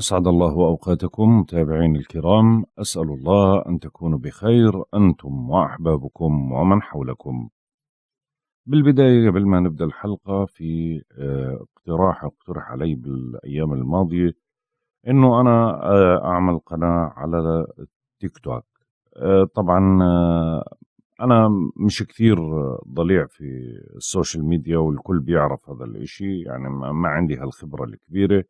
أسعد الله أوقاتكم متابعين الكرام أسأل الله أن تكونوا بخير أنتم وأحبابكم ومن حولكم بالبداية قبل ما نبدأ الحلقة في آه، اقتراح اقترح علي بالأيام الماضية أنه أنا آه، أعمل قناة على تيك توك آه، طبعا أنا مش كثير ضليع في السوشيال ميديا والكل بيعرف هذا الإشي يعني ما عندي هالخبرة الكبيرة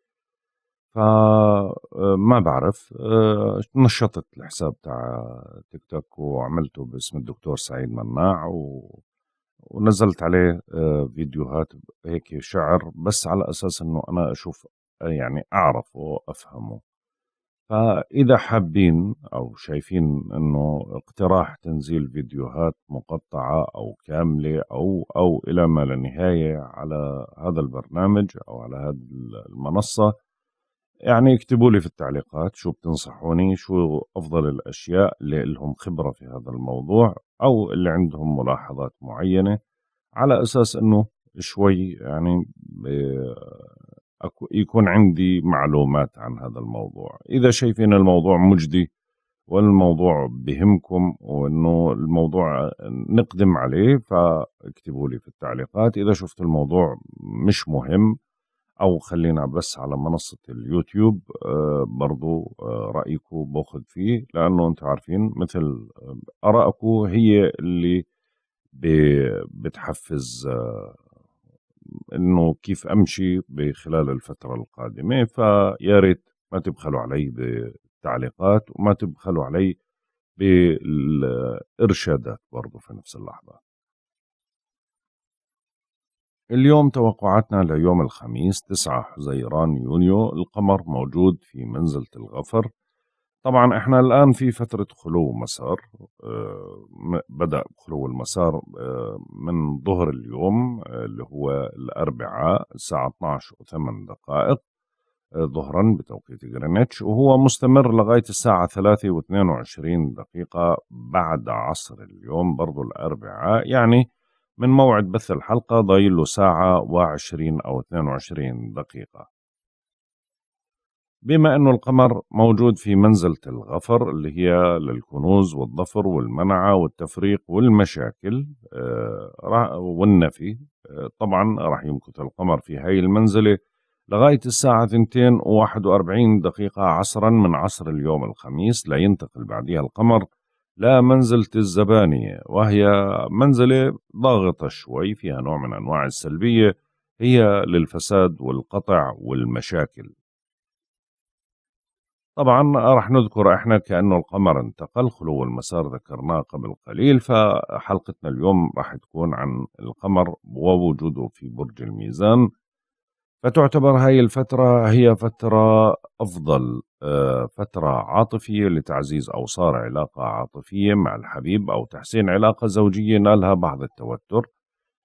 فما آه، بعرف آه، نشطت الحساب تاع تيك توك وعملته باسم الدكتور سعيد مناع و... ونزلت عليه آه، فيديوهات هيك شعر بس على اساس انه انا اشوف يعني اعرفه وافهمه فاذا حابين او شايفين انه اقتراح تنزيل فيديوهات مقطعه او كامله او او الى ما لا نهايه على هذا البرنامج او على هذه المنصه يعني اكتبوا لي في التعليقات شو بتنصحوني شو أفضل الأشياء اللي لهم خبرة في هذا الموضوع أو اللي عندهم ملاحظات معينة على أساس أنه شوي يعني آه، يكون عندي معلومات عن هذا الموضوع إذا شايفين الموضوع مجدي والموضوع بهمكم وانه الموضوع نقدم عليه فاكتبوا لي في التعليقات اذا شفت الموضوع مش مهم او خلينا بس على منصه اليوتيوب آه، برضو آه، رأيكو باخذ فيه لانه انتو عارفين مثل آه، ارائكو هي اللي بتحفز انه كيف امشي بخلال الفتره القادمه فياريت ما تبخلوا علي بالتعليقات وما تبخلوا علي بالارشادات برضو في نفس اللحظه اليوم توقعاتنا ليوم الخميس 9 حزيران يونيو القمر موجود في منزلة الغفر طبعا احنا الآن في فترة خلو مسار آه، بدأ خلو المسار آه، من ظهر اليوم آه، اللي هو الأربعاء الساعة 12 و8 دقائق ظهرا بتوقيت غرينتش وهو مستمر لغاية الساعة 3 و22 دقيقة بعد عصر اليوم برضو الأربعاء يعني من موعد بث الحلقة ضايل له ساعة وعشرين أو اثنين وعشرين دقيقة بما أنه القمر موجود في منزلة الغفر اللي هي للكنوز والظفر والمنعة والتفريق والمشاكل آه، والنفي آه، طبعا راح يمكث القمر في هاي المنزلة لغاية الساعة 2.41 دقيقة عصرا من عصر اليوم الخميس لينتقل بعدها القمر لمنزلة الزبانية وهي منزلة ضاغطة شوي فيها نوع من أنواع السلبية هي للفساد والقطع والمشاكل طبعا رح نذكر احنا كأنه القمر انتقل خلو المسار ذكرناه قبل قليل فحلقتنا اليوم رح تكون عن القمر ووجوده في برج الميزان فتعتبر هاي الفترة هي فترة أفضل آه، فترة عاطفية لتعزيز أو صار علاقة عاطفية مع الحبيب أو تحسين علاقة زوجية نالها بعض التوتر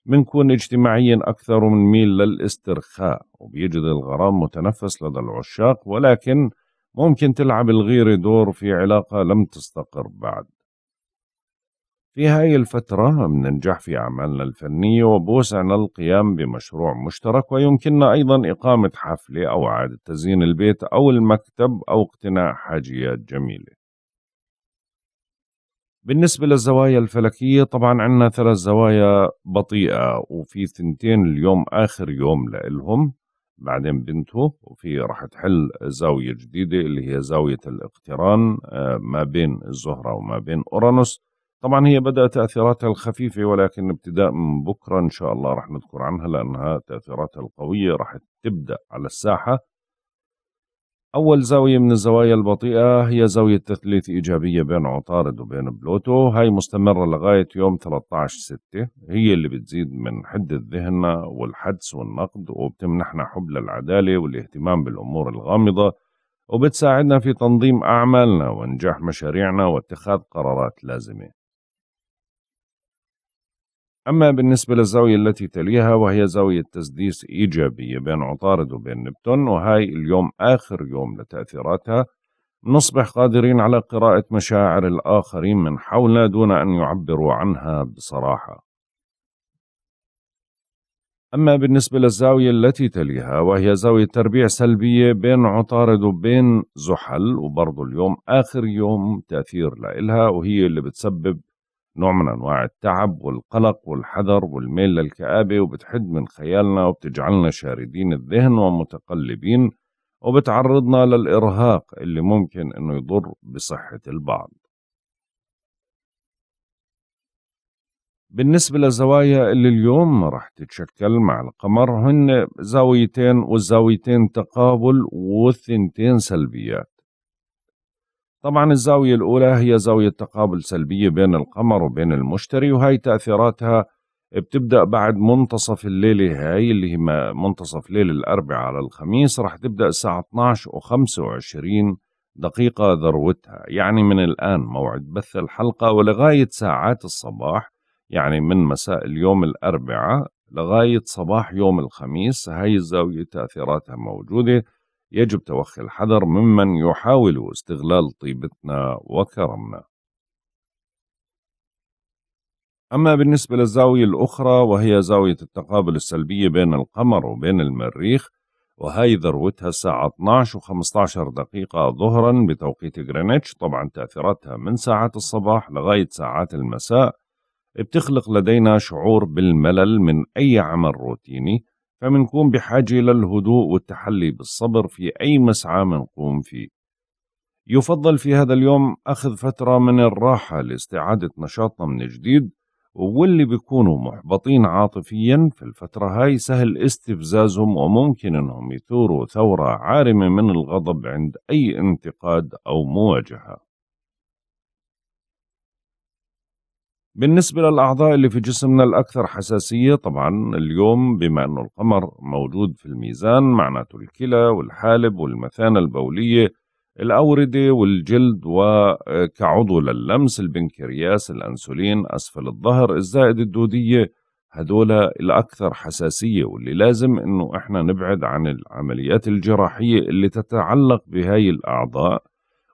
منكون اجتماعيا أكثر ميل للاسترخاء وبيجد الغرام متنفس لدى العشاق ولكن ممكن تلعب الغيرة دور في علاقة لم تستقر بعد في هاي الفترة بننجح في أعمالنا الفنية وبوسعنا القيام بمشروع مشترك ويمكننا أيضا إقامة حفلة أو إعادة تزيين البيت أو المكتب أو اقتناء حاجيات جميلة بالنسبة للزوايا الفلكية طبعا عندنا ثلاث زوايا بطيئة وفي ثنتين اليوم آخر يوم لإلهم بعدين بنته وفي راح تحل زاوية جديدة اللي هي زاوية الاقتران آه، ما بين الزهرة وما بين أورانوس طبعا هي بدأت تأثيراتها الخفيفة ولكن ابتداء من بكرة إن شاء الله رح نذكر عنها لأنها تأثيراتها القوية رح تبدأ على الساحة أول زاوية من الزوايا البطيئة هي زاوية تثليث إيجابية بين عطارد وبين بلوتو هاي مستمرة لغاية يوم 13/6 هي اللي بتزيد من حدة ذهننا والحدس والنقد وبتمنحنا حب للعدالة والاهتمام بالأمور الغامضة وبتساعدنا في تنظيم أعمالنا وإنجاح مشاريعنا واتخاذ قرارات لازمة أما بالنسبة للزاوية التي تليها وهي زاوية تسديس إيجابية بين عطارد وبين نبتون وهي اليوم آخر يوم لتأثيراتها نصبح قادرين على قراءة مشاعر الآخرين من حولنا دون أن يعبروا عنها بصراحة أما بالنسبة للزاوية التي تليها وهي زاوية تربيع سلبية بين عطارد وبين زحل وبرضه اليوم آخر يوم تأثير لإلها وهي اللي بتسبب نوع من أنواع التعب والقلق والحذر والميل للكآبة وبتحد من خيالنا وبتجعلنا شاردين الذهن ومتقلبين وبتعرضنا للإرهاق اللي ممكن أنه يضر بصحة البعض بالنسبة للزوايا اللي اليوم رح تتشكل مع القمر هن زاويتين والزاويتين تقابل والثنتين سلبيات. طبعا الزاوية الأولى هي زاوية تقابل سلبية بين القمر وبين المشتري وهي تأثيراتها بتبدأ بعد منتصف الليلة هاي اللي هي منتصف ليل الأربعاء على الخميس رح تبدأ الساعة 12 و 25 دقيقة ذروتها يعني من الآن موعد بث الحلقة ولغاية ساعات الصباح يعني من مساء اليوم الأربعاء لغاية صباح يوم الخميس هاي الزاوية تأثيراتها موجودة يجب توخي الحذر ممن يحاول استغلال طيبتنا وكرمنا أما بالنسبة للزاوية الأخرى وهي زاوية التقابل السلبية بين القمر وبين المريخ وهي ذروتها الساعة 12 و15 دقيقة ظهرا بتوقيت غرينتش طبعا تأثيراتها من ساعات الصباح لغاية ساعات المساء بتخلق لدينا شعور بالملل من أي عمل روتيني فمنكون بحاجة للهدوء والتحلي بالصبر في أي مسعى منقوم فيه يفضل في هذا اليوم أخذ فترة من الراحة لاستعادة نشاطنا من جديد واللي بيكونوا محبطين عاطفيا في الفترة هاي سهل استفزازهم وممكن انهم يثوروا ثورة عارمة من الغضب عند أي انتقاد أو مواجهة بالنسبة للأعضاء اللي في جسمنا الأكثر حساسية طبعا اليوم بما أنه القمر موجود في الميزان معناته الكلى والحالب والمثانة البولية الأوردة والجلد وكعضو للمس البنكرياس الأنسولين أسفل الظهر الزائد الدودية هدول الأكثر حساسية واللي لازم أنه إحنا نبعد عن العمليات الجراحية اللي تتعلق بهاي الأعضاء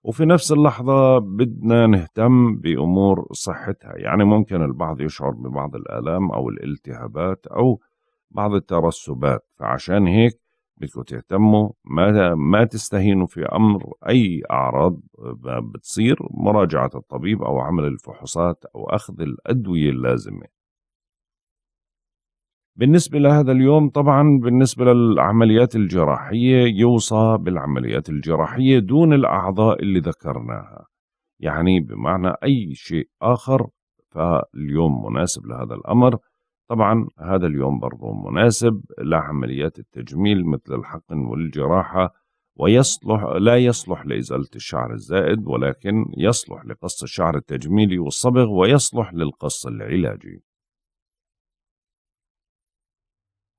وفي نفس اللحظة بدنا نهتم بأمور صحتها يعني ممكن البعض يشعر ببعض الآلام أو الالتهابات أو بعض الترسبات فعشان هيك بدكم تهتموا ما ما تستهينوا في امر اي اعراض بتصير مراجعه الطبيب او عمل الفحوصات او اخذ الادويه اللازمه بالنسبة لهذا اليوم طبعا بالنسبة للعمليات الجراحية يوصى بالعمليات الجراحية دون الأعضاء اللي ذكرناها يعني بمعنى أي شيء آخر فاليوم مناسب لهذا الأمر طبعا هذا اليوم برضو مناسب لعمليات التجميل مثل الحقن والجراحة ويصلح لا يصلح لإزالة الشعر الزائد ولكن يصلح لقص الشعر التجميلي والصبغ ويصلح للقص العلاجي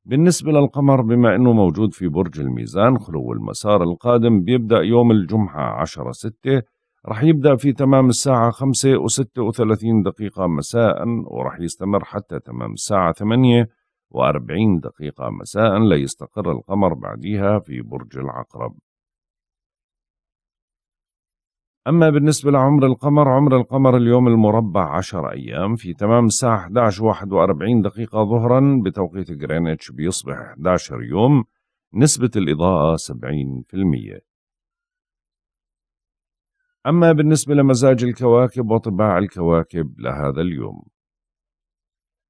بالنسبة للقمر بما أنه موجود في برج الميزان خلو المسار القادم بيبدأ يوم الجمعة 10 6 رح يبدأ في تمام الساعة خمسة وستة وثلاثين دقيقة مساء ورح يستمر حتى تمام الساعة ثمانية وأربعين دقيقة مساء ليستقر القمر بعدها في برج العقرب أما بالنسبة لعمر القمر عمر القمر اليوم المربع 10 أيام في تمام الساعة 11 41 دقيقة ظهرا بتوقيت غرينتش بيصبح 11 يوم نسبة الإضاءة 70% أما بالنسبة لمزاج الكواكب وطباع الكواكب لهذا اليوم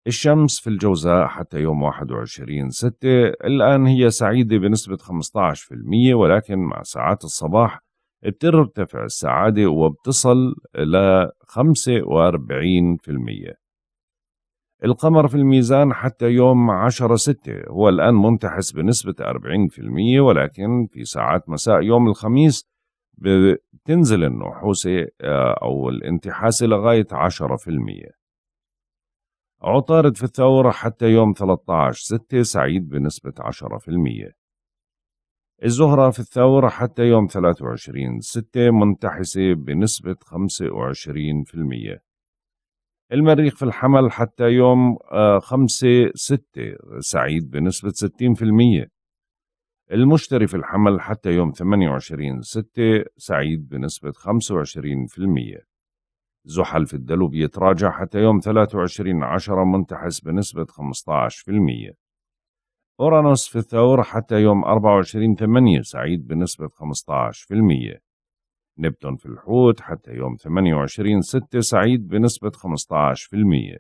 الشمس في الجوزاء حتى يوم 21 6 الآن هي سعيدة بنسبة 15% ولكن مع ساعات الصباح بترتفع السعادة وبتصل ل 45% القمر في الميزان حتى يوم 10 6 هو الآن منتحس بنسبة 40% ولكن في ساعات مساء يوم الخميس بتنزل النحوسة آه، أو الانتحاسة لغاية 10% عطارد في الثورة حتى يوم 13 6 سعيد بنسبة الزهرة في الثورة حتى يوم 23 ستة منتحسة بنسبة 25% المريخ في الحمل حتى يوم 5 آه، ستة سعيد بنسبة 60% المشتري في الحمل حتى يوم 28 ستة سعيد بنسبة 25% زحل في الدلو بيتراجع حتى يوم 23 عشرة منتحس بنسبة 15% أورانوس في الثور حتى يوم 24 8 سعيد بنسبة 15% نبتون في الحوت حتى يوم 28 6 سعيد بنسبة 15%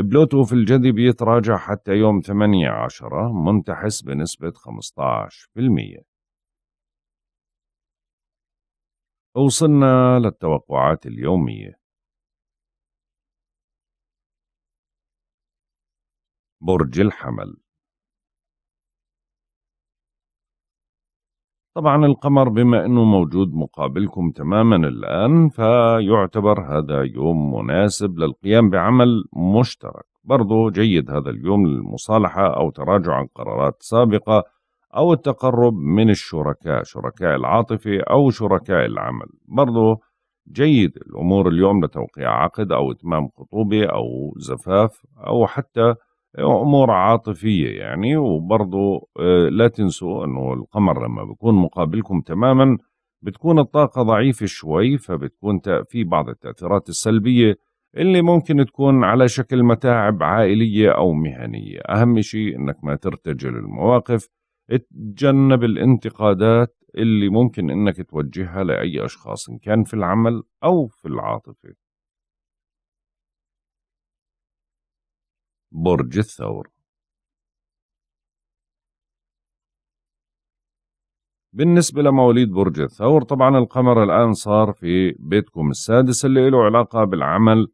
بلوتو في الجدي بيتراجع حتى يوم 8 10 منتحس بنسبة 15% وصلنا للتوقعات اليومية برج الحمل طبعا القمر بما أنه موجود مقابلكم تماما الآن فيعتبر هذا يوم مناسب للقيام بعمل مشترك برضو جيد هذا اليوم للمصالحة أو تراجع عن قرارات سابقة أو التقرب من الشركاء شركاء العاطفة أو شركاء العمل برضو جيد الأمور اليوم لتوقيع عقد أو إتمام خطوبة أو زفاف أو حتى امور عاطفيه يعني وبرضه آه، لا تنسوا انه القمر لما بيكون مقابلكم تماما بتكون الطاقه ضعيفه شوي فبتكون في بعض التاثيرات السلبيه اللي ممكن تكون على شكل متاعب عائليه او مهنيه اهم شيء انك ما ترتجل المواقف تجنب الانتقادات اللي ممكن انك توجهها لاي اشخاص ان كان في العمل او في العاطفه برج الثور بالنسبة لمواليد برج الثور طبعا القمر الآن صار في بيتكم السادس اللي له علاقة بالعمل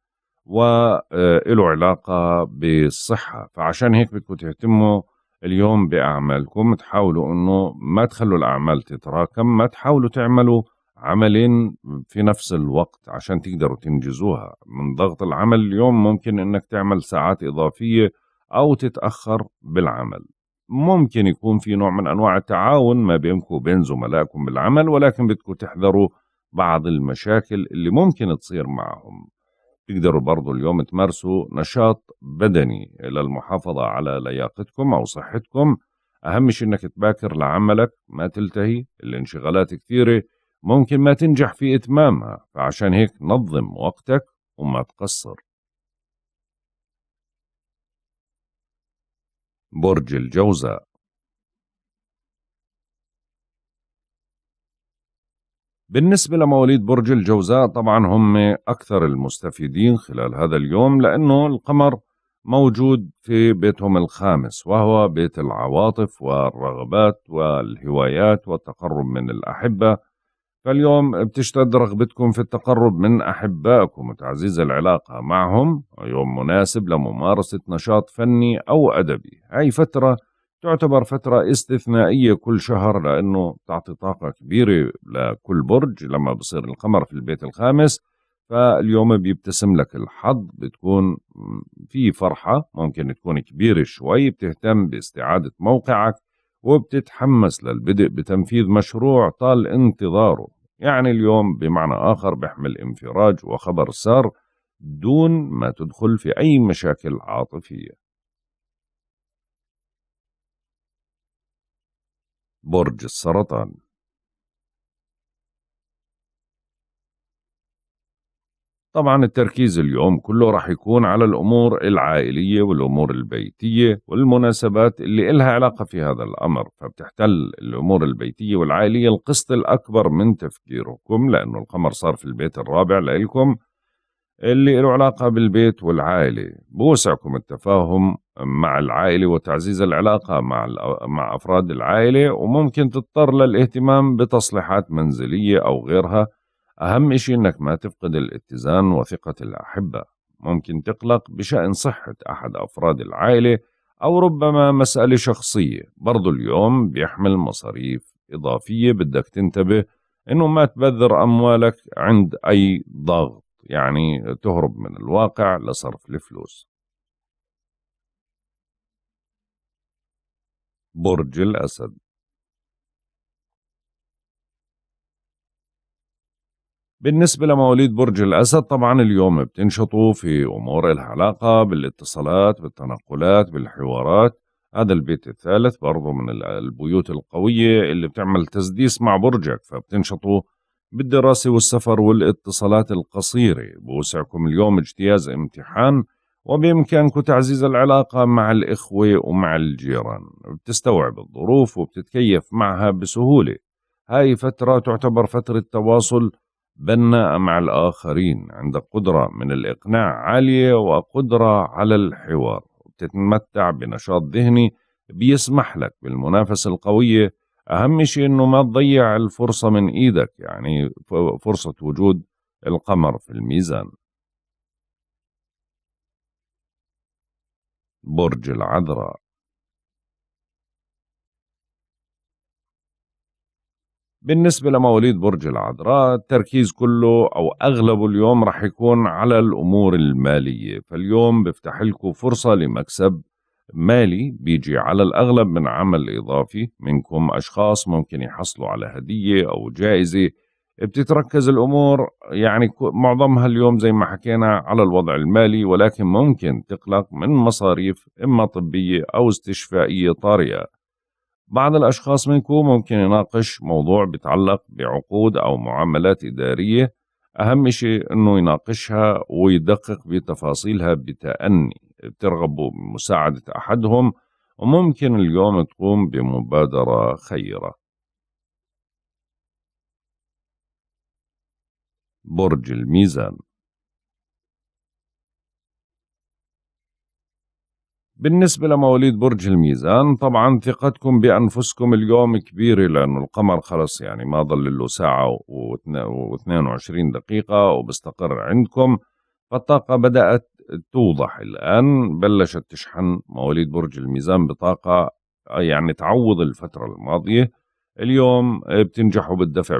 وإله آه، علاقة بالصحة فعشان هيك بدكم تهتموا اليوم بأعمالكم تحاولوا أنه ما تخلوا الأعمال تتراكم ما تحاولوا تعملوا عملين في نفس الوقت عشان تقدروا تنجزوها من ضغط العمل اليوم ممكن انك تعمل ساعات اضافيه او تتاخر بالعمل ممكن يكون في نوع من انواع التعاون ما بينكم وبين زملائكم بالعمل ولكن بدكم تحذروا بعض المشاكل اللي ممكن تصير معهم تقدروا برضو اليوم تمارسوا نشاط بدني للمحافظة على لياقتكم أو صحتكم أهم شيء أنك تباكر لعملك ما تلتهي الانشغالات كثيرة ممكن ما تنجح في إتمامها فعشان هيك نظم وقتك وما تقصر برج الجوزاء بالنسبة لمواليد برج الجوزاء طبعا هم أكثر المستفيدين خلال هذا اليوم لأنه القمر موجود في بيتهم الخامس وهو بيت العواطف والرغبات والهوايات والتقرب من الأحبة فاليوم بتشتد رغبتكم في التقرب من أحبائكم وتعزيز العلاقة معهم يوم مناسب لممارسة نشاط فني أو أدبي أي فترة تعتبر فترة استثنائية كل شهر لأنه تعطي طاقة كبيرة لكل برج لما بصير القمر في البيت الخامس فاليوم بيبتسم لك الحظ بتكون في فرحة ممكن تكون كبيرة شوي بتهتم باستعادة موقعك وبتتحمس للبدء بتنفيذ مشروع طال انتظاره يعني اليوم بمعنى آخر بحمل انفراج وخبر سار دون ما تدخل في أي مشاكل عاطفية برج السرطان طبعا التركيز اليوم كله راح يكون على الأمور العائلية والأمور البيتية والمناسبات اللي إلها علاقة في هذا الأمر فبتحتل الأمور البيتية والعائلية القسط الأكبر من تفكيركم لأنه القمر صار في البيت الرابع لإلكم اللي له علاقة بالبيت والعائلة بوسعكم التفاهم مع العائلة وتعزيز العلاقة مع, مع أفراد العائلة وممكن تضطر للاهتمام بتصليحات منزلية أو غيرها أهم إشي إنك ما تفقد الاتزان وثقة الأحبة ممكن تقلق بشأن صحة أحد أفراد العائلة أو ربما مسألة شخصية برضو اليوم بيحمل مصاريف إضافية بدك تنتبه إنه ما تبذر أموالك عند أي ضغط يعني تهرب من الواقع لصرف الفلوس برج الأسد بالنسبة لمواليد برج الأسد طبعا اليوم بتنشطوا في أمور لها علاقة بالاتصالات بالتنقلات بالحوارات هذا البيت الثالث برضو من البيوت القوية اللي بتعمل تسديس مع برجك فبتنشطوا بالدراسة والسفر والاتصالات القصيرة بوسعكم اليوم اجتياز امتحان وبإمكانكم تعزيز العلاقة مع الإخوة ومع الجيران بتستوعب الظروف وبتتكيف معها بسهولة هاي فترة تعتبر فترة تواصل بناء مع الآخرين عند قدرة من الإقناع عالية وقدرة على الحوار وبتتمتع بنشاط ذهني بيسمح لك بالمنافسة القوية أهم شيء أنه ما تضيع الفرصة من إيدك يعني فرصة وجود القمر في الميزان برج العذراء بالنسبة لمواليد برج العذراء التركيز كله أو أغلبه اليوم رح يكون على الأمور المالية فاليوم بفتح لكم فرصة لمكسب مالي بيجي على الأغلب من عمل إضافي منكم أشخاص ممكن يحصلوا على هدية أو جائزة بتتركز الأمور يعني معظمها اليوم زي ما حكينا على الوضع المالي ولكن ممكن تقلق من مصاريف إما طبية أو استشفائية طارئة بعض الأشخاص منكم ممكن يناقش موضوع بيتعلق بعقود أو معاملات إدارية أهم شيء أنه يناقشها ويدقق بتفاصيلها بتأني بترغبوا بمساعدة أحدهم وممكن اليوم تقوم بمبادرة خيرة برج الميزان بالنسبة لمواليد برج الميزان طبعا ثقتكم بأنفسكم اليوم كبيرة لأنه القمر خلص يعني ما ضل له ساعة و22 دقيقة وبستقر عندكم فالطاقة بدأت توضح الآن بلشت تشحن مواليد برج الميزان بطاقة يعني تعوض الفترة الماضية اليوم بتنجحوا بالدفع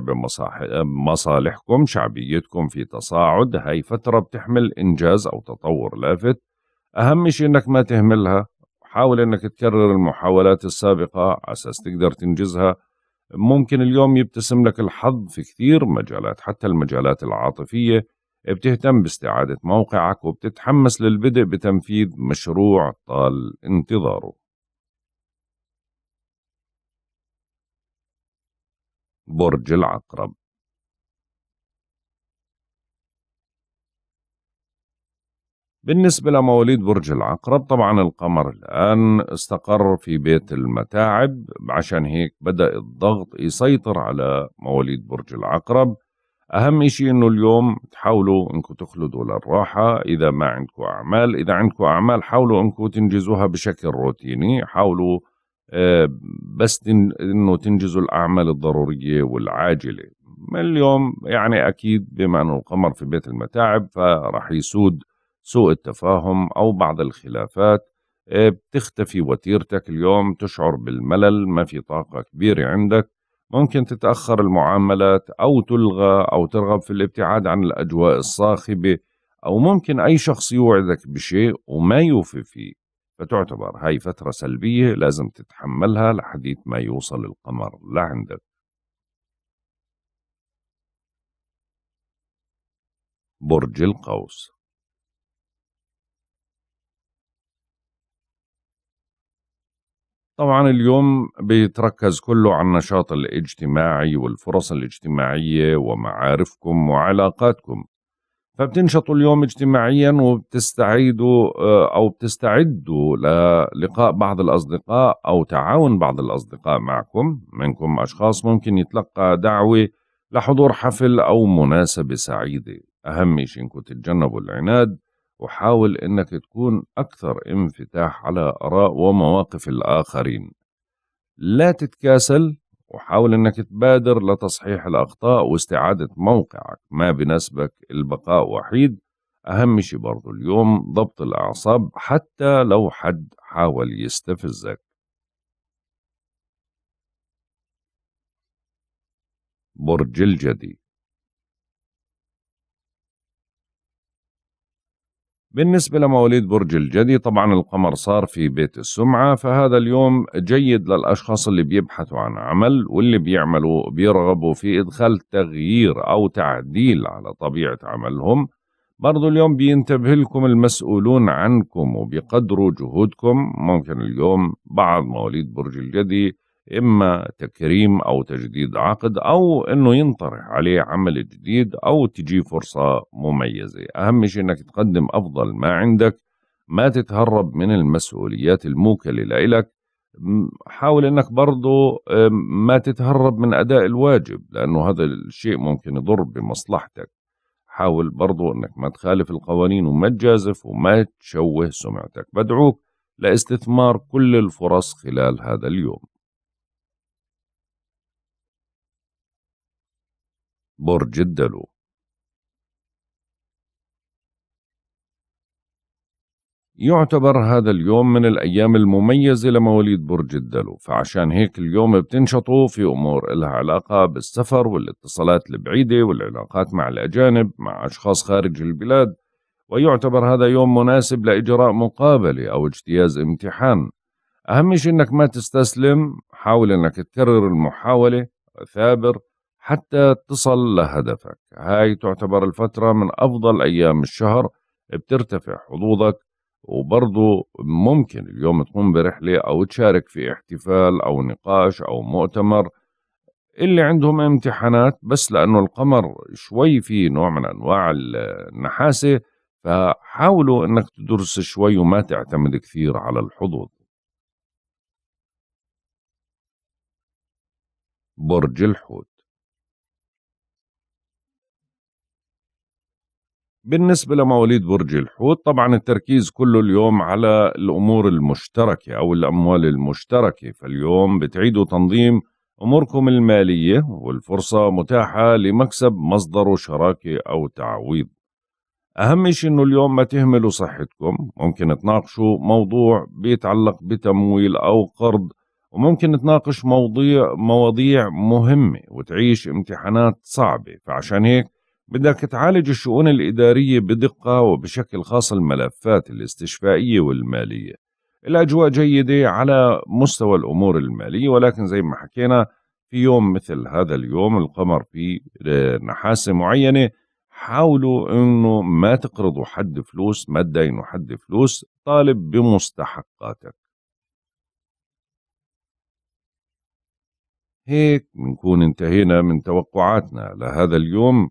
بمصالحكم شعبيتكم في تصاعد هاي فترة بتحمل إنجاز أو تطور لافت اهم شيء انك ما تهملها حاول انك تكرر المحاولات السابقه على اساس تقدر تنجزها ممكن اليوم يبتسم لك الحظ في كثير مجالات حتى المجالات العاطفيه بتهتم باستعاده موقعك وبتتحمس للبدء بتنفيذ مشروع طال انتظاره برج العقرب بالنسبة لمواليد برج العقرب طبعا القمر الآن استقر في بيت المتاعب عشان هيك بدأ الضغط يسيطر على مواليد برج العقرب أهم إشي إنه اليوم تحاولوا إنكم تخلدوا للراحة إذا ما عندكم أعمال إذا عندكم أعمال حاولوا إنكم تنجزوها بشكل روتيني حاولوا آه، بس إنه تنجزوا الأعمال الضرورية والعاجلة اليوم يعني أكيد بما أنه القمر في بيت المتاعب فراح يسود سوء التفاهم أو بعض الخلافات آه، بتختفي وتيرتك اليوم تشعر بالملل ما في طاقة كبيرة عندك ممكن تتأخر المعاملات أو تلغى أو ترغب في الابتعاد عن الأجواء الصاخبة أو ممكن أي شخص يوعدك بشيء وما يوفي فيه فتعتبر هاي فترة سلبية لازم تتحملها لحديث ما يوصل القمر لعندك برج القوس طبعا اليوم بيتركز كله على النشاط الاجتماعي والفرص الاجتماعية ومعارفكم وعلاقاتكم فبتنشطوا اليوم اجتماعيا وبتستعيدوا آه، أو بتستعدوا للقاء بعض الأصدقاء أو تعاون بعض الأصدقاء معكم منكم أشخاص ممكن يتلقى دعوة لحضور حفل أو مناسبة سعيدة أهم شيء إنكم تتجنبوا العناد وحاول انك تكون اكثر انفتاح على اراء ومواقف الاخرين لا تتكاسل وحاول انك تبادر لتصحيح الاخطاء واستعاده موقعك ما بنسبك البقاء وحيد اهم شيء برضو اليوم ضبط الاعصاب حتى لو حد حاول يستفزك برج الجدي بالنسبة لمواليد برج الجدي طبعا القمر صار في بيت السمعة فهذا اليوم جيد للأشخاص اللي بيبحثوا عن عمل واللي بيعملوا بيرغبوا في إدخال تغيير أو تعديل على طبيعة عملهم برضو اليوم بينتبه لكم المسؤولون عنكم وبيقدروا جهودكم ممكن اليوم بعض مواليد برج الجدي إما تكريم أو تجديد عقد أو أنه ينطرح عليه عمل جديد أو تجي فرصة مميزة أهم شيء أنك تقدم أفضل ما عندك ما تتهرب من المسؤوليات الموكلة لإلك حاول أنك برضو ما تتهرب من أداء الواجب لأنه هذا الشيء ممكن يضر بمصلحتك حاول برضو أنك ما تخالف القوانين وما تجازف وما تشوه سمعتك بدعوك لاستثمار كل الفرص خلال هذا اليوم برج الدلو يعتبر هذا اليوم من الأيام المميزة لمواليد برج الدلو فعشان هيك اليوم بتنشطوا في أمور إلها علاقة بالسفر والاتصالات البعيدة والعلاقات مع الأجانب مع أشخاص خارج البلاد ويعتبر هذا يوم مناسب لإجراء مقابلة أو اجتياز امتحان أهم شيء إنك ما تستسلم حاول إنك تكرر المحاولة ثابر حتى تصل لهدفك هاي تعتبر الفترة من أفضل أيام الشهر بترتفع حظوظك وبرضو ممكن اليوم تقوم برحلة أو تشارك في احتفال أو نقاش أو مؤتمر اللي عندهم امتحانات بس لأنه القمر شوي في نوع من أنواع النحاسة فحاولوا أنك تدرس شوي وما تعتمد كثير على الحظوظ برج الحوت بالنسبة لمواليد برج الحوت طبعا التركيز كله اليوم على الأمور المشتركة أو الأموال المشتركة فاليوم بتعيدوا تنظيم أموركم المالية والفرصة متاحة لمكسب مصدر شراكة أو تعويض أهم شيء أنه اليوم ما تهملوا صحتكم ممكن تناقشوا موضوع بيتعلق بتمويل أو قرض وممكن تناقش مواضيع مواضيع مهمة وتعيش امتحانات صعبة فعشان هيك بدك تعالج الشؤون الإدارية بدقة وبشكل خاص الملفات الاستشفائية والمالية الأجواء جيدة على مستوى الأمور المالية ولكن زي ما حكينا في يوم مثل هذا اليوم القمر في آه، نحاسة معينة حاولوا أنه ما تقرضوا حد فلوس ما تدينوا حد فلوس طالب بمستحقاتك هيك بنكون انتهينا من توقعاتنا لهذا اليوم